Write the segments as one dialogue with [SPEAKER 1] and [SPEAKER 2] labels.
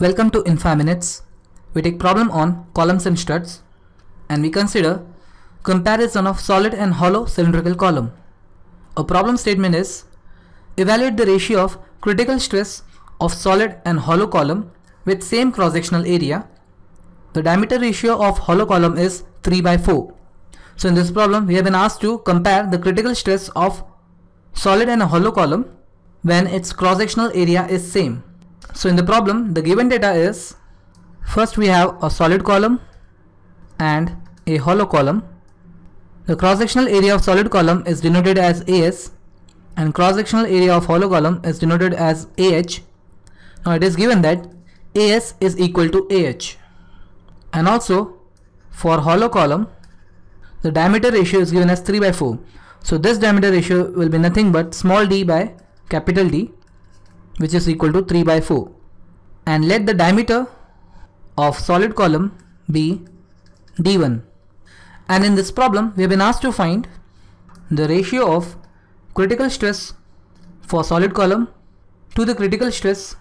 [SPEAKER 1] Welcome to 5 Minutes. We take problem on columns and studs and we consider comparison of solid and hollow cylindrical column. A problem statement is evaluate the ratio of critical stress of solid and hollow column with same cross-sectional area. The diameter ratio of hollow column is 3 by 4. So in this problem we have been asked to compare the critical stress of solid and hollow column when its cross-sectional area is same. So in the problem, the given data is first we have a solid column and a hollow column. The cross-sectional area of solid column is denoted as AS and cross-sectional area of hollow column is denoted as AH. Now it is given that AS is equal to AH and also for hollow column the diameter ratio is given as 3 by 4. So this diameter ratio will be nothing but small d by capital D which is equal to 3 by 4 and let the diameter of solid column be d1 and in this problem we have been asked to find the ratio of critical stress for solid column to the critical stress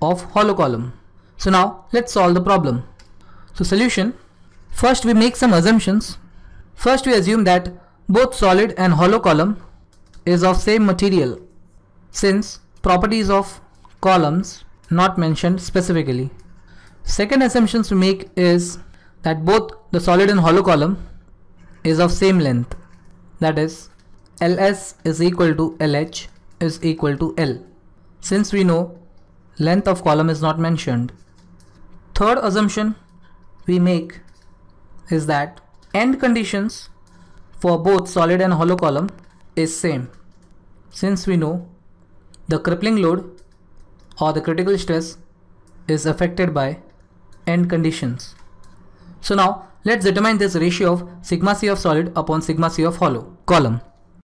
[SPEAKER 1] of hollow column. So now let's solve the problem. So solution, first we make some assumptions. First we assume that both solid and hollow column is of same material since properties of columns not mentioned specifically. Second assumptions we make is that both the solid and hollow column is of same length. That is LS is equal to LH is equal to L. Since we know length of column is not mentioned. Third assumption we make is that end conditions for both solid and hollow column is same. Since we know the crippling load or the critical stress is affected by end conditions. So now let's determine this ratio of sigma c of solid upon sigma c of hollow column.